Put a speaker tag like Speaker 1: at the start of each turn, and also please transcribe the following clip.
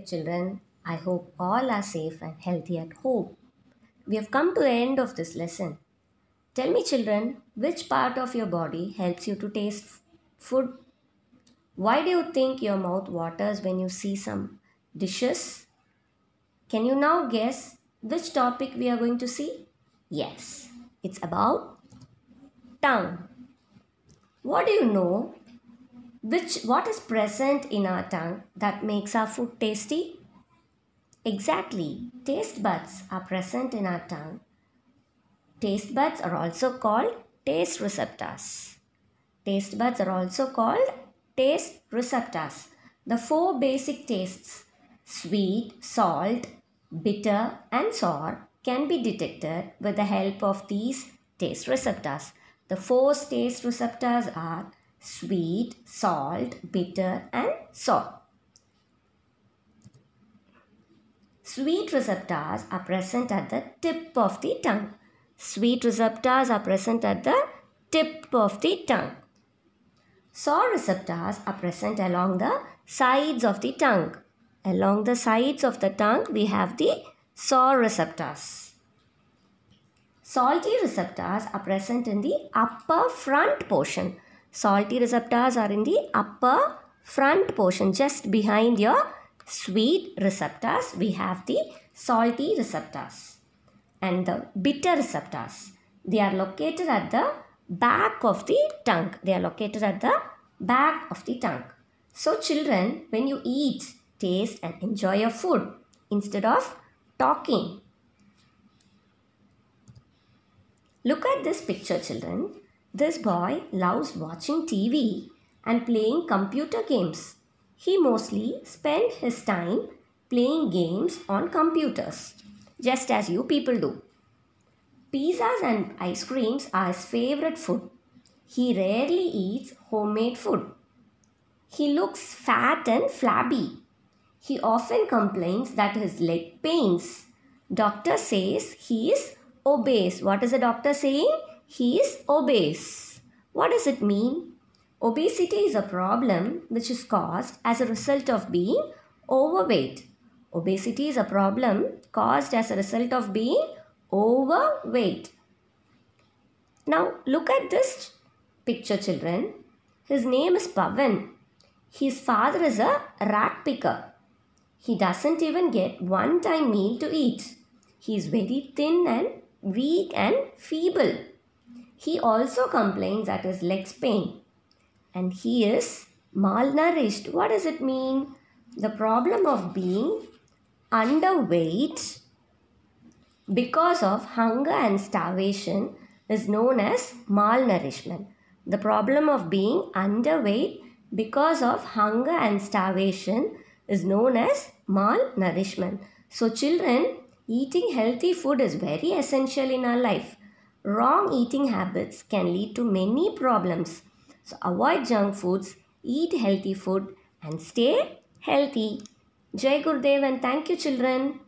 Speaker 1: children, I hope all are safe and healthy at home. We have come to the end of this lesson. Tell me children, which part of your body helps you to taste food? Why do you think your mouth waters when you see some dishes? Can you now guess which topic we are going to see? Yes, it's about tongue. What do you know which, what is present in our tongue that makes our food tasty? Exactly, taste buds are present in our tongue. Taste buds are also called taste receptors. Taste buds are also called taste receptors. The four basic tastes sweet, salt, bitter, and sour can be detected with the help of these taste receptors. The four taste receptors are sweet, salt, bitter and sour. Sweet receptors are present at the tip of the tongue. Sweet receptors are present at the tip of the tongue. Sour receptors are present along the sides of the tongue. Along the sides of the tongue, we have the sour receptors. Salty receptors are present in the upper front portion. Salty receptors are in the upper front portion just behind your sweet receptors. We have the salty receptors and the bitter receptors. They are located at the back of the tongue. They are located at the back of the tongue. So children, when you eat, taste and enjoy your food instead of talking. Look at this picture children. This boy loves watching TV and playing computer games. He mostly spends his time playing games on computers, just as you people do. Pizzas and ice creams are his favorite food. He rarely eats homemade food. He looks fat and flabby. He often complains that his leg pains. Doctor says he is obese. What is the doctor saying? He is obese. What does it mean? Obesity is a problem which is caused as a result of being overweight. Obesity is a problem caused as a result of being overweight. Now look at this picture children. His name is Pavan. His father is a rat picker. He doesn't even get one time meal to eat. He is very thin and weak and feeble. He also complains that his legs pain and he is malnourished. What does it mean? The problem of being underweight because of hunger and starvation is known as malnourishment. The problem of being underweight because of hunger and starvation is known as malnourishment. So, children, eating healthy food is very essential in our life. Wrong eating habits can lead to many problems. So avoid junk foods, eat healthy food and stay healthy. Jai Gurudev and thank you children.